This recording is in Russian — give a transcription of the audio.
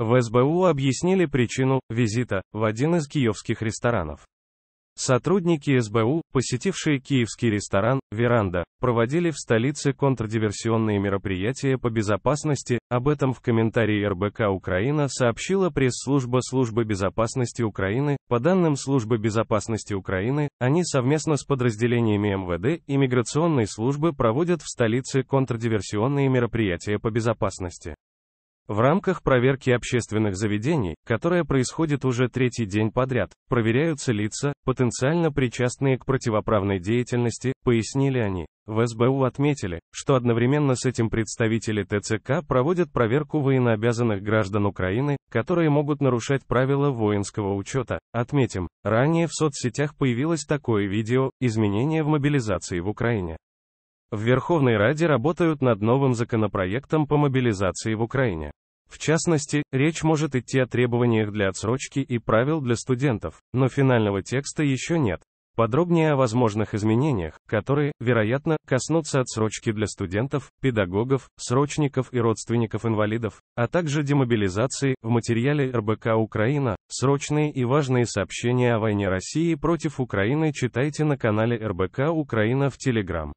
В СБУ объяснили причину визита в один из киевских ресторанов. Сотрудники СБУ, посетившие киевский ресторан «Веранда», проводили в столице контрдиверсионные мероприятия по безопасности, об этом в комментарии РБК Украина сообщила пресс-служба Службы безопасности Украины, по данным Службы безопасности Украины, они совместно с подразделениями МВД и миграционной службы проводят в столице контрдиверсионные мероприятия по безопасности. В рамках проверки общественных заведений, которая происходит уже третий день подряд, проверяются лица, потенциально причастные к противоправной деятельности, пояснили они. В СБУ отметили, что одновременно с этим представители ТЦК проводят проверку военнообязанных граждан Украины, которые могут нарушать правила воинского учета. Отметим, ранее в соцсетях появилось такое видео «Изменения в мобилизации в Украине». В Верховной Раде работают над новым законопроектом по мобилизации в Украине. В частности, речь может идти о требованиях для отсрочки и правил для студентов, но финального текста еще нет. Подробнее о возможных изменениях, которые, вероятно, коснутся отсрочки для студентов, педагогов, срочников и родственников инвалидов, а также демобилизации, в материале РБК «Украина». Срочные и важные сообщения о войне России против Украины читайте на канале РБК «Украина» в Телеграм.